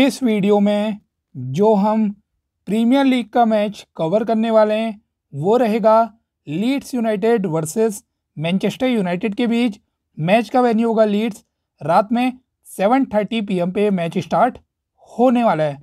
इस वीडियो में जो हम प्रीमियर लीग का मैच कवर करने वाले हैं वो रहेगा Leeds United versus Manchester United के बीच मैच का वेन्यू होगा लीड्स रात में सेवन थर्टी पी पे मैच स्टार्ट होने वाला है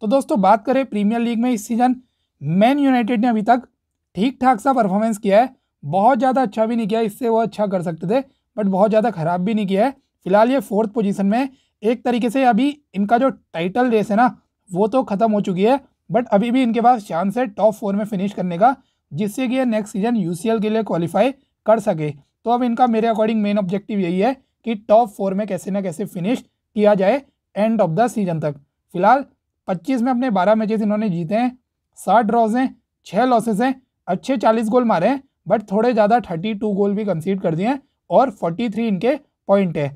तो दोस्तों बात करें प्रीमियर लीग में इस सीज़न मैन यूनाइटेड ने अभी तक ठीक ठाक सा परफॉर्मेंस किया है बहुत ज़्यादा अच्छा भी नहीं किया इससे वो अच्छा कर सकते थे बट बहुत ज़्यादा ख़राब भी नहीं किया है फिलहाल ये फोर्थ पोजीशन में एक तरीके से अभी इनका जो टाइटल रेस है ना वो तो ख़त्म हो चुकी है बट अभी भी इनके पास चांस है टॉप फोर में फिनिश करने का जिससे कि ये नेक्स्ट सीजन यू के लिए क्वालिफाई कर सके तो अब इनका मेरे अकॉर्डिंग मेन ऑब्जेक्टिव यही है कि टॉप फोर में कैसे ना कैसे फिनिश किया जाए एंड ऑफ द सीजन तक फिलहाल 25 में अपने 12 मैचेस इन्होंने जीते हैं साठ ड्रॉज हैं छः लॉसेस हैं अच्छे 40 गोल मारे हैं बट थोड़े ज़्यादा 32 गोल भी कंसीड कर दिए हैं और 43 इनके पॉइंट है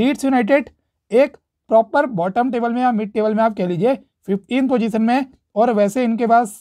लीड्स यूनाइटेड एक प्रॉपर बॉटम टेबल में या मिड टेबल में आप कह लीजिए फिफ्टीन पोजीशन में और वैसे इनके पास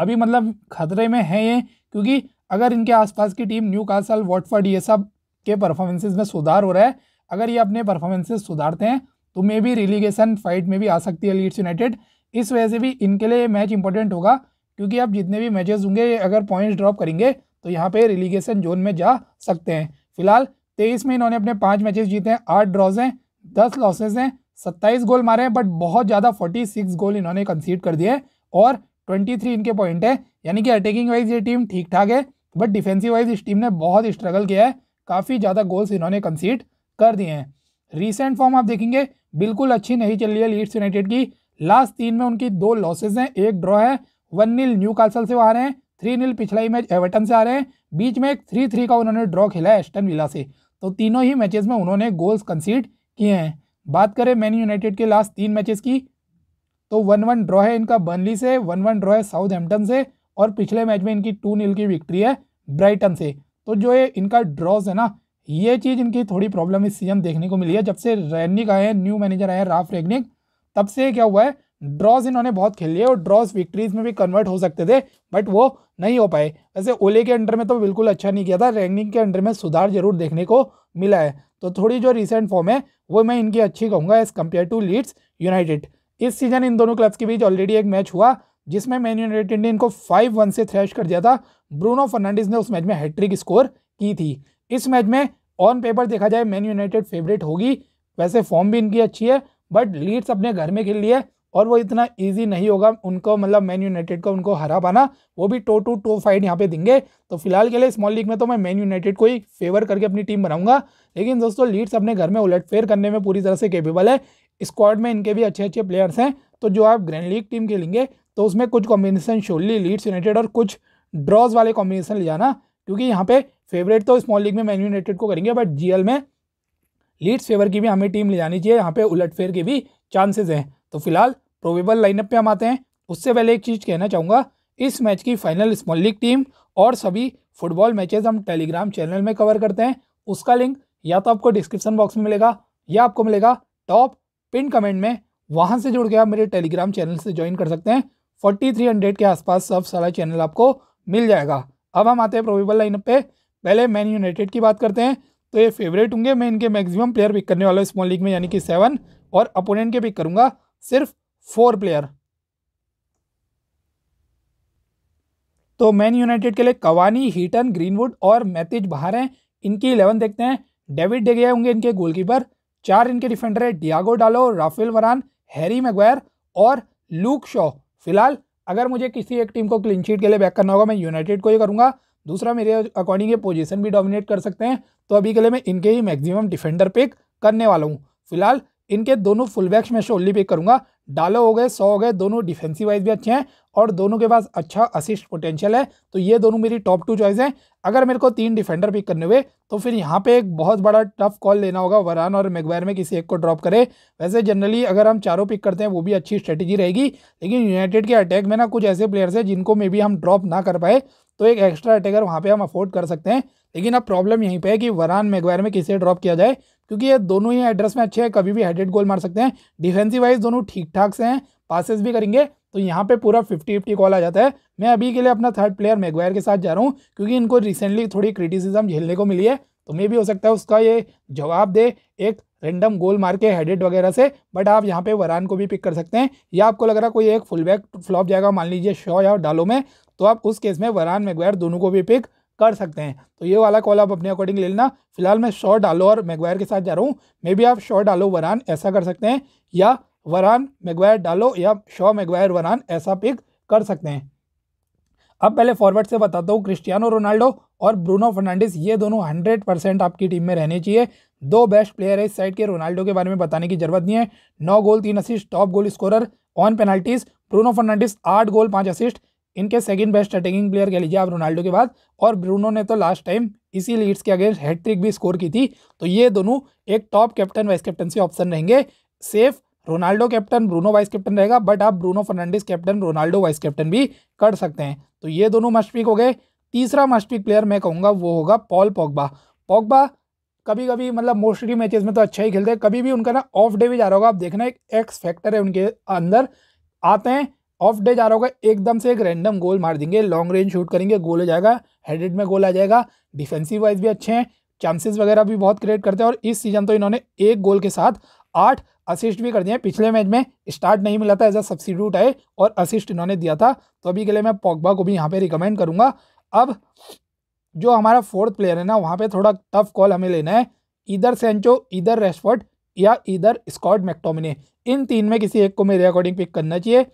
अभी मतलब खतरे में है ये क्योंकि अगर इनके आसपास की टीम न्यू कासल वॉटफर्ड ये सब के परफॉर्मेंसेज में सुधार हो रहा है अगर ये अपने परफॉर्मेंसेज सुधारते हैं तो मे भी रिलीगेशन फाइट में भी आ सकती है लीड्स यूनाइटेड इस वजह से भी इनके लिए मैच इंपॉर्टेंट होगा क्योंकि आप जितने भी मैचेस होंगे अगर पॉइंट्स ड्रॉप करेंगे तो यहाँ पे रिलीगेशन जोन में जा सकते हैं फिलहाल तेईस में इन्होंने अपने पाँच मैचेस जीते हैं आठ ड्रॉज हैं दस लॉसेज हैं सत्ताईस गोल मारे हैं बट बहुत ज़्यादा फोर्टी सिक्स गोल इन्होंने कंसीड कर दिए और ट्वेंटी थ्री इनके पॉइंट है यानी कि अटैकिंग वाइज ये टीम ठीक ठाक है बट डिफेंसिव वाइज इस टीम ने बहुत स्ट्रगल किया है काफ़ी ज़्यादा गोल्स इन्होंने कंसीड कर दिए हैं रिसेंट फॉर्म आप देखेंगे बिल्कुल अच्छी नहीं चल रही है लीड्स यूनाइटेड की लास्ट तीन में उनकी दो लॉसेज हैं एक ड्रॉ है वन नील न्यू कासल से वो आ रहे हैं थ्री नील पिछला मैच एवर्टन से आ रहे हैं बीच में एक थ्री थ्री का उन्होंने ड्रॉ खेला है एस्टन विला से तो तीनों ही मैचेस में उन्होंने गोल्स कंसीड किए हैं बात करें मैन यूनाइटेड के लास्ट तीन मैचेस की तो वन वन ड्रॉ है इनका बर्नली से वन वन ड्रॉ है साउथ हेम्पटन से और पिछले मैच में इनकी टू नील की विक्ट्री है ब्राइटन से तो जो ये इनका ड्रॉज है ना ये चीज़ इनकी थोड़ी प्रॉब्लम इस सीजन देखने को मिली है जब से रैनिक आए हैं न्यू मैनेजर आए हैं राफ रेगनिक तब से क्या हुआ है ड्रॉज इन्होंने बहुत खेल लिए और ड्रॉज विक्ट्रीज में भी कन्वर्ट हो सकते थे बट वो नहीं हो पाए वैसे ओले के अंडर में तो बिल्कुल अच्छा नहीं किया था रैंकिंग के अंडर में सुधार जरूर देखने को मिला है तो थोड़ी जो रिसेंट फॉर्म है वो मैं इनकी अच्छी कहूँगा as compare to Leeds United इस सीजन इन दोनों क्लब्स के बीच ऑलरेडी एक मैच हुआ जिसमें मैन यूनाइटेड ने इनको फाइव वन से थ्रैश कर दिया था ब्रूनो फर्नांडिस ने उस मैच में हैट्रिक स्कोर की थी इस मैच में ऑन पेपर देखा जाए मैन यूनाइटेड फेवरेट होगी वैसे फॉर्म भी इनकी अच्छी है बट लीड्स अपने घर में खेल लिए और वो इतना ईजी नहीं होगा उनको मतलब मैन यूनाइटेड को उनको हरा पाना वो भी टो टू टो फाइट यहाँ पे देंगे तो फिलहाल के लिए स्मॉल लीग में तो मैं मैन यूनाइटेड को ही फेवर करके अपनी टीम बनाऊंगा लेकिन दोस्तों लीड्स अपने घर में उलटफेर करने में पूरी तरह से केपेबल है स्क्वाड में इनके भी अच्छे अच्छे प्लेयर्स हैं तो जो आप ग्रैंड लीग टीम खेलेंगे तो उसमें कुछ कॉम्बिनेशन शोली लीड्स यूनाइटेड और कुछ ड्रॉज वाले कॉम्बिनेशन ले जाना क्योंकि यहाँ पे फेवरेट तो स्मॉल लीग में मैन यूनाइटेड को करेंगे बट जीएल में लीड्स फेवर की भी हमें टीम ले जानी चाहिए यहाँ पे उलटफेर के भी चांसेस हैं तो फिलहाल प्रोबेबल लाइनअप पे हम आते हैं उससे पहले एक चीज़ कहना चाहूँगा इस मैच की फाइनल स्मॉल लीग टीम और सभी फुटबॉल मैचेस हम टेलीग्राम चैनल में कवर करते हैं उसका लिंक या तो आपको डिस्क्रिप्शन बॉक्स में मिलेगा या आपको मिलेगा टॉप पिन कमेंट में वहाँ से जुड़ के आप मेरे टेलीग्राम चैनल से ज्वाइन कर सकते हैं फोर्टी थ्री हंड्रेड के आसपास सब सारा चैनल आपको मिल जाएगा अब हम आते हैं प्रोबेबल लाइनअप पे पहले मैन यूनाइटेड की बात करते हैं तो ये फेवरेट होंगे मैं इनके मैक्सिमम प्लेयर पिक करने वाला हूँ स्मॉल लीग में यानी कि सेवन और अपोनेंट के पिक करूँगा सिर्फ फोर प्लेयर तो मैन यूनाइटेड के लिए कवानी हीटन ग्रीनवुड और मैथिज बाहर हैं इनकी इलेवन देखते हैं डेविड डेगे होंगे इनके गोलकीपर चार इनके डिफेंडर है Diego Dalot Raphael Varane Harry Maguire और लूक शॉ फिलहाल अगर मुझे किसी एक टीम को क्लीन शीट के लिए बैक करना होगा मैं यूनाइटेड को ही करूंगा दूसरा मेरे अकॉर्डिंग ये पोजीशन भी डोमिनेट कर सकते हैं तो अभी के लिए मैं इनके ही मैक्सिमम डिफेंडर पिक करने वाला हूँ फिलहाल इनके दोनों फुलबैक्स में से ओनली पिक करूंगा डालो हो गए सौ हो गए दोनों डिफेंसिव वाइज भी अच्छे हैं और दोनों के पास अच्छा असिस्ट पोटेंशियल है तो ये दोनों मेरी टॉप टू चॉइस हैं अगर मेरे को तीन डिफेंडर पिक करने हुए तो फिर यहाँ पे एक बहुत बड़ा टफ कॉल लेना होगा वरान और मेगवायर में किसी एक को ड्रॉप करे वैसे जनरली अगर हम चारों पिक करते हैं वो भी अच्छी स्ट्रेटेजी रहेगी लेकिन यूनाइटेड के अटैक में ना कुछ ऐसे प्लेयर्स हैं जिनको मे बी हम ड्रॉप ना कर पाए तो एक एक्स्ट्रा अटैकर वहाँ पर हम अफोर्ड कर सकते हैं लेकिन अब प्रॉब्लम यहीं पर है कि वरान मेगवायर में किसे ड्रॉप किया जाए क्योंकि ये दोनों ही एड्रेस में अच्छे हैं कभी भी हेडेड गोल मार सकते हैं डिफेंसिव वाइज दोनों ठीक ठाक से हैं पासिस भी करेंगे तो यहाँ पे पूरा फिफ्टी फिफ्टी कॉल आ जाता है मैं अभी के लिए अपना थर्ड प्लेयर मेगवायर के साथ जा रहा हूँ क्योंकि इनको रिसेंटली थोड़ी क्रिटिसिज्म झेलने को मिली है तो मे भी हो सकता है उसका ये जवाब दे एक रेंडम गोल मार के हेडेड वगैरह से बट आप यहाँ पे वरान को भी पिक कर सकते हैं या आपको लग रहा कोई एक फुल बैक फ्लॉप जाएगा मान लीजिए शॉ या डालो में तो आप उस केस में वरान मेगवायर दोनों को भी पिक कर सकते हैं तो ये वाला कॉल आप अपने अकॉर्डिंग ले लेना फिलहाल मैं शॉर्ट डालो और मैगवायर के साथ जा रहा हूँ मे बी आप शॉर्ट डालो वरान ऐसा कर सकते हैं या वरान मैगवायर डालो या शॉ मैगवायर वरान ऐसा पिक कर सकते हैं अब पहले फॉरवर्ड से बताता हूँ क्रिस्टियानो रोनाल्डो और ब्रूनो फर्नांडिस ये दोनों हंड्रेड परसेंट आपकी टीम में रहने चाहिए दो बेस्ट प्लेयर है इस साइड के रोनाल्डो के बारे में बताने की जरूरत नहीं है नौ गोल तीन assist top goal score on penalties Bruno Fernandes आठ गोल पाँच असिस्ट इनके सेकंड बेस्ट अटैकिंग प्लेयर कह लीजिए आप रोनाल्डो के बाद और ब्रूनो ने तो लास्ट टाइम इसी लीड्स के अगेंस्ट हैट्रिक भी स्कोर की थी तो ये दोनों एक टॉप कैप्टन वाइस कैप्टन से ऑप्शन रहेंगे safe Ronaldo captain Bruno vice captain रहेगा बट आप Bruno Fernandes captain Ronaldo vice captain भी कर सकते हैं तो ये दोनों मस्टपिक हो गए तीसरा मस्टपिक प्लेयर मैं कहूँगा वो होगा पॉल पोगबा पोगबा कभी कभी मतलब मोस्टली मैचेज में तो अच्छा ही खेलते हैं कभी भी उनका ना ऑफ डे भी जा रहा होगा आप देखना एक एक्स फैक्टर है उनके अंदर आते हैं ऑफ डे जा रहा होगा एकदम से एक रैंडम गोल मार देंगे लॉन्ग रेंज शूट करेंगे गोल हो जाएगा हेडेड में गोल आ जाएगा डिफेंसिव वाइज भी अच्छे हैं चांसेस वगैरह भी बहुत क्रिएट करते हैं और इस सीजन तो इन्होंने एक गोल के साथ आठ असिस्ट भी कर दिए पिछले मैच में स्टार्ट नहीं मिला था एज अ सब्सिट्यूट आए और असिस्ट इन्होंने दिया था तो अभी के लिए मैं पॉकबा को भी यहाँ पर रिकमेंड करूँगा अब जो हमारा फोर्थ प्लेयर है ना वहाँ पर थोड़ा टफ कॉल हमें लेना है इधर सेंचो इधर रेस्फर्ट या इधर स्कॉट मैक्टोमिने इन तीन में किसी एक को मेरे अकॉर्डिंग पिक करना चाहिए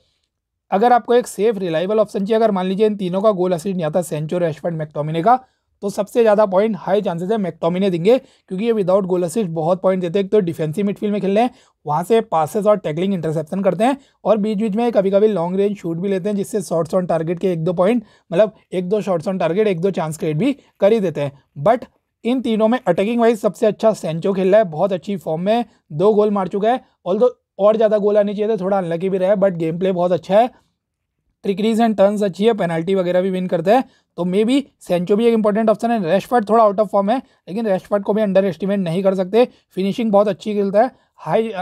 अगर आपको एक सेफ रिलायबल ऑप्शन चाहिए अगर मान लीजिए इन तीनों का गोल असिस्ट नहीं आता सेंचो एशफर्ड मैक्टोमिने का तो सबसे ज़्यादा पॉइंट हाई चांसेस है मैक्टोमिने देंगे क्योंकि ये विदाउट गोल असिस्ट बहुत पॉइंट देते हैं एक तो डिफेंसिव मिडफील्ड में खेल रहे हैं वहाँ से पासेस और टैकलिंग इंटरसेप्शन करते हैं और बीच बीच में कभी कभी लॉन्ग रेंज शूट भी लेते हैं जिससे शॉर्ट्स ऑन टारगेट के एक दो पॉइंट मतलब एक दो शॉर्ट्स ऑन टारगेट एक दो चांस क्रिएट भी कर ही देते हैं बट इन तीनों में अटैकिंग वाइज सबसे अच्छा सेंचो खेल रहा है बहुत अच्छी फॉर्म में दो गोल मार चुका है ऑल और ज़्यादा गोल आनी चाहिए था तो थोड़ा अनलकी भी रहा है बट गेम प्ले बहुत अच्छा है ट्रिकरीज एंड टर्न्स अच्छी है पेनल्टी वगैरह भी विन करते हैं तो मे बी सेंचो भी एक इंपॉर्टेंट ऑप्शन है रेस्टफर्ट थोड़ा आउट ऑफ फॉर्म है लेकिन रेस्टफर्ट को भी अंडर एस्टिमेट नहीं कर सकते फिनिशिंग बहुत अच्छी खेलता है हाई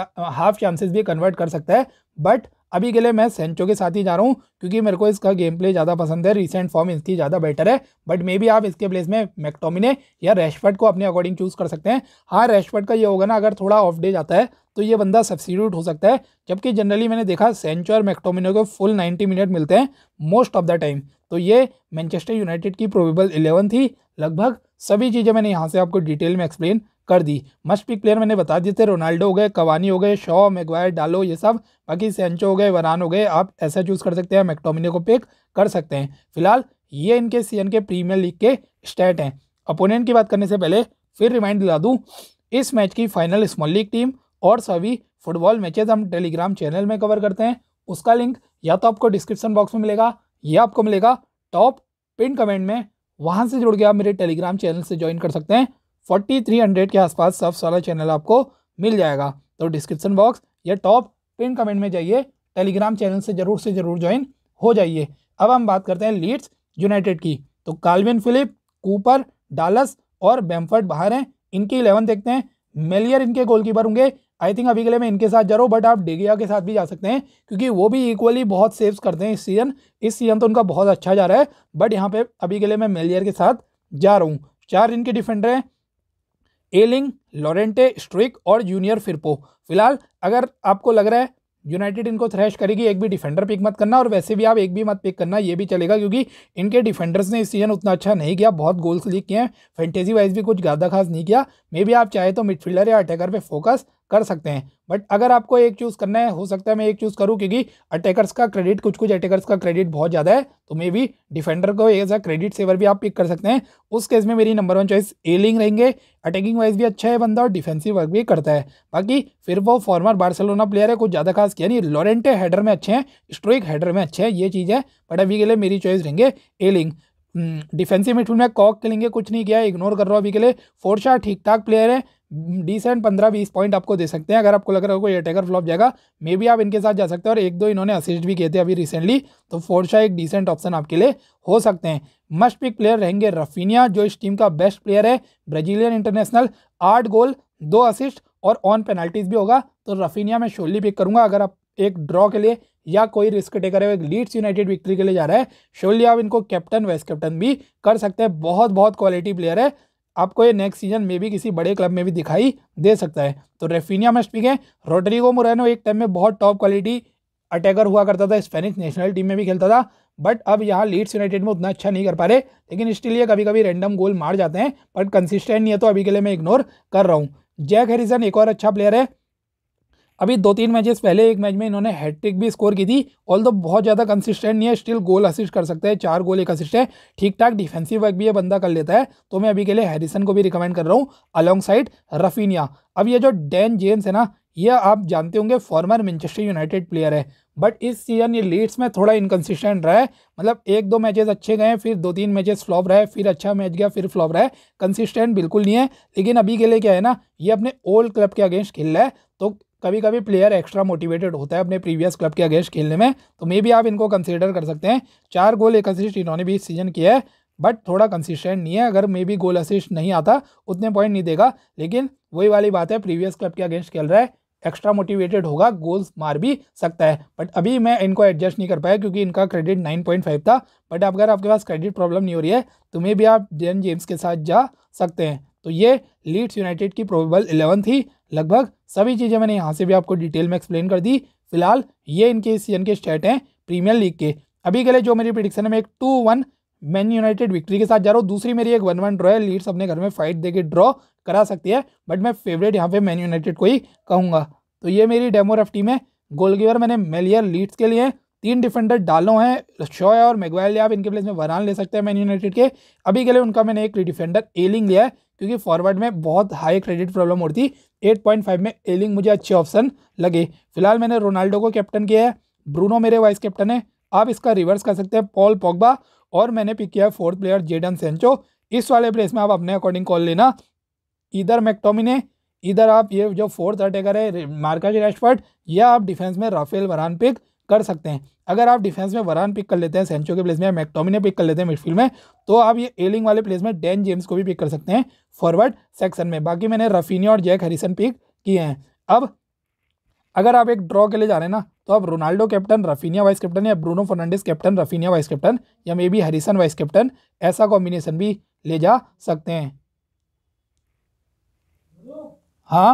हाफ चांसेस भी कन्वर्ट कर सकता है बट अभी के लिए मैं सेंचो के साथ ही जा रहा हूँ क्योंकि मेरे को इसका गेम प्ले ज़्यादा पसंद है रिसेंट फॉर्म इसकी ज़्यादा बेटर है बट मे बी आप इसके प्लेस में मैक्टोमिने या रेस्टफर्ट को अपने अकॉर्डिंग चूज़ कर सकते हैं हाँ रेस्टफर्ट का ये होगा ना अगर थोड़ा ऑफ डे जाता है तो ये बंदा सब्सिट्यूट हो सकता है जबकि जनरली मैंने देखा सेंचो और मैक्टोमिनो को फुल 90 मिनट मिलते हैं मोस्ट ऑफ द टाइम तो ये मैनचेस्टर यूनाइटेड की प्रोबेबल इलेवन थी लगभग सभी चीज़ें मैंने यहाँ से आपको डिटेल में एक्सप्लेन कर दी मस्ट पिक प्लेयर मैंने बता दिए थे रोनाल्डो हो गए कवानी हो गए शॉ मेगवायर डालो ये सब बाकी सेंचो हो गए वरान हो गए आप ऐसा चूज़ कर सकते हैं मैक्टोमिनो को पिक कर सकते हैं फिलहाल ये इनके सी के प्रीमियर लीग के स्टेट हैं अपोनेंट की बात करने से पहले फिर रिमाइंड दिला दूँ इस मैच की फाइनल स्मॉल लीग टीम और सभी फुटबॉल मैचेस हम टेलीग्राम चैनल में कवर करते हैं उसका लिंक या तो आपको डिस्क्रिप्शन बॉक्स में मिलेगा या आपको मिलेगा टॉप पिन कमेंट में वहाँ से जुड़ के आप मेरे टेलीग्राम चैनल से ज्वाइन कर सकते हैं फोर्टी थ्री हंड्रेड के आसपास सब सारा चैनल आपको मिल जाएगा तो डिस्क्रिप्शन बॉक्स या टॉप पिन कमेंट में जाइए टेलीग्राम चैनल से ज़रूर से ज़रूर ज्वाइन हो जाइए अब हम बात करते हैं लीड्स यूनाइटेड की तो कालविन फिलिप कूपर डालस और बैम्फर्ड बाहर हैं इनके इलेवन देखते हैं मेलियर इनके गोलकीपर होंगे आई थिंक अभी के लिए मैं इनके साथ जा रहा हूँ बट आप डेगिया के साथ भी जा सकते हैं क्योंकि वो भी इक्वली बहुत सेव्स करते हैं इस सीजन इस सीजन तो उनका बहुत अच्छा जा रहा है बट यहाँ पे अभी के लिए मैं मेलियर के साथ जा रहा हूँ चार इनके डिफेंडर हैं एलिंग लॉरेंटे स्ट्रिक और जूनियर फिरपो फिलहाल अगर आपको लग रहा है यूनाइटेड इनको थ्रैश करेगी एक भी डिफेंडर पिक मत करना और वैसे भी आप एक भी मत पिक करना ये भी चलेगा क्योंकि इनके डिफेंडर्स ने इस सीजन उतना अच्छा नहीं किया बहुत गोल्स लीक किए हैं फैंटेसी वाइज भी कुछ ज़्यादा खास नहीं किया मे भी आप चाहे तो मिडफील्डर या अटैकर पे फोकस कर सकते हैं बट अगर आपको एक चूज़ करना है हो सकता है मैं एक चूज़ करूँ क्योंकि अटैकर्स का क्रेडिट कुछ कुछ अटैकर्स का क्रेडिट बहुत ज़्यादा है तो मे भी डिफेंडर को एज अ क्रेडिट सेवर भी आप पिक कर सकते हैं उस केस में मेरी नंबर वन चॉइस एलिंग रहेंगे अटैकिंग वाइज भी अच्छा है बंदा और डिफेंसिव वर्क भी करता है बाकी फिर वो फॉर्मर बार्सलोना प्लेयर है कुछ ज़्यादा खास किया नहीं लॉरेंटे हेडर में अच्छे हैं स्ट्रोइक हेडर में अच्छे हैं ये चीज़ है बट अभी के लिए मेरी चॉइस रहेंगे एलिंग डिफेंसिव हम्म, मिडफील्ड में कॉक के कुछ नहीं किया इग्नोर कर रहा हूँ अभी के लिए फोर शाह ठीक ठाक प्लेयर है डिसेंट पंद्रह बीस पॉइंट आपको दे सकते हैं अगर आपको लग रहा है कोई अटैकर फ्लॉप जाएगा मे भी आप इनके साथ जा सकते हैं और एक दो इन्होंने असिस्ट भी किए थे अभी रिसेंटली तो फोर शाह एक डिसेंट ऑप्शन आपके लिए हो सकते हैं मस्ट पिक प्लेयर रहेंगे रफीनिया जो इस टीम का बेस्ट प्लेयर है ब्राजीलियन इंटरनेशनल आठ गोल दो असिस्ट और ऑन पेनल्टीज भी होगा तो रफीनिया मैं शोली पिक करूंगा अगर आप एक ड्रॉ के लिए या कोई रिस्क टेकर है लीड्स यूनाइटेड विक्ट्री के लिए जा रहा है शोली आप इनको कैप्टन वाइस कैप्टन भी कर सकते हैं बहुत बहुत क्वालिटी प्लेयर है आपको ये नेक्स्ट सीजन में भी किसी बड़े क्लब में भी दिखाई दे सकता है तो रेफिनिया मस्ट पिक है रोड्रिगो मुरैनो एक टाइम में बहुत टॉप क्वालिटी अटैकर हुआ करता था स्पेनिश नेशनल टीम में भी खेलता था बट अब यहाँ लीड्स यूनाइटेड में उतना अच्छा नहीं कर पा रहे लेकिन इसके लिए कभी कभी रैंडम गोल मार जाते हैं बट कंसिस्टेंट नहीं है तो अभी के लिए मैं इग्नोर कर रहा हूँ जैक हैरिसन एक और अच्छा प्लेयर है अभी दो तीन मैचेस पहले एक मैच में इन्होंने हैट्रिक भी स्कोर की थी ऑल तो बहुत ज़्यादा कंसिस्टेंट नहीं है स्टिल गोल असिस्ट कर सकता है चार गोल एक असिस्ट है ठीक ठाक डिफेंसिव वर्क भी ये बंदा कर लेता है तो मैं अभी के लिए हैरिसन को भी रिकमेंड कर रहा हूँ अलॉन्ग साइड रफीनिया अब ये जो डैन जेम्स है ना ये आप जानते होंगे फॉर्मर मैनचेस्टर यूनाइटेड प्लेयर है बट इस सीजन ये लीड्स में थोड़ा इनकन्सिस्टेंट रहा है मतलब एक दो मैचेस अच्छे गए फिर दो तीन मैचेस फ्लॉप रहे फिर अच्छा मैच गया फिर फ्लॉप रहा है कंसिस्टेंट बिल्कुल नहीं है लेकिन अभी के लिए क्या है ना ये अपने ओल्ड क्लब के अगेंस्ट खेल रहा है तो कभी कभी प्लेयर एक्स्ट्रा मोटिवेटेड होता है अपने प्रीवियस क्लब के अगेंस्ट खेलने में तो मे भी आप इनको कंसिडर कर सकते हैं चार गोल एक असिस्ट इन्होंने भी इस सीजन किया है बट थोड़ा कंसिस्टेंट नहीं है अगर मे बी गोल असिस्ट नहीं आता उतने पॉइंट नहीं देगा लेकिन वही वाली बात है प्रीवियस क्लब के अगेंस्ट खेल रहा है एक्स्ट्रा मोटिवेटेड होगा गोल्स मार भी सकता है बट अभी मैं इनको एडजस्ट नहीं कर पाया क्योंकि इनका क्रेडिट 9.5 था बट अब अगर आपके पास क्रेडिट प्रॉब्लम नहीं हो रही है तो मे भी आप जेन जेम्स के साथ जा सकते हैं तो ये लीड्स यूनाइटेड की प्रोबेबल इलेवन थी लगभग सभी चीज़ें मैंने यहाँ से भी आपको डिटेल में एक्सप्लेन कर दी फिलहाल ये इनके इस सीजन के स्टेट हैं प्रीमियर लीग के अभी के लिए जो मेरी प्रिडिक्शन है मैं एक two one Man United victory के साथ जा रहा हूँ दूसरी मेरी एक वन वन ड्रॉ है लीड्स अपने घर में फाइट देके ड्रॉ करा सकती है बट मैं फेवरेट यहाँ पे मैन यूनाइटेड को ही कहूँगा तो ये मेरी डेमो रफ टीम है गोलकीपर मैंने मेलियर लीड्स के लिए तीन डिफेंडर डालो हैं शॉय और मेगवाइल आप इनके प्लेस में वरान ले सकते हैं मैन यूनाइटेड के अभी के लिए उनका मैंने एक डिफेंडर एलिंग लिया है क्योंकि फॉरवर्ड में बहुत हाई क्रेडिट प्रॉब्लम होती एट पॉइंट फाइव में एलिंग मुझे अच्छे ऑप्शन लगे फिलहाल मैंने रोनाल्डो को कैप्टन किया है ब्रूनो मेरे वाइस कैप्टन है आप इसका रिवर्स कर सकते हैं पॉल पॉगबा और मैंने पिक किया फोर्थ प्लेयर जेडन सेंचो इस वाले प्लेस में आप अपने अकॉर्डिंग कॉल लेना इधर मैक्टोमिने इधर आप ये जो फोर्थ अटैकर है मार्का रेस्टफर्ट या आप डिफेंस में राफेल वरान पिक कर सकते हैं अगर आप डिफेंस में वरान पिक कर लेते हैं सेंचो के प्लेस में मैकटोमिने पिक कर लेते हैं मिडफील्ड में तो आप ये एलिंग वाले प्लेस में डैन जेम्स को भी पिक कर सकते हैं फॉरवर्ड सेक्शन में बाकी मैंने रफीनिया और जैक हरिसन पिक किए हैं अब अगर आप एक ड्रॉ के लिए जा रहे हैं ना तो आप Ronaldo captain Raphinha vice captain या Bruno Fernandes captain Raphinha vice captain या maybe Harrison vice captain ऐसा कॉम्बिनेशन भी ले जा सकते हैं हाँ